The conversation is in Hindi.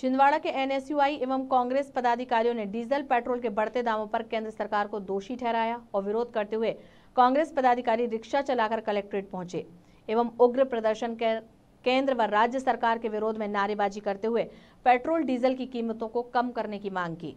छिंदवाड़ा के एनएसयूआई एवं कांग्रेस पदाधिकारियों ने डीजल पेट्रोल के बढ़ते दामों पर केंद्र सरकार को दोषी ठहराया और विरोध करते हुए कांग्रेस पदाधिकारी रिक्शा चलाकर कलेक्ट्रेट पहुंचे एवं उग्र प्रदर्शन कर केंद्र व राज्य सरकार के विरोध में नारेबाजी करते हुए पेट्रोल डीजल की कीमतों को कम करने की मांग की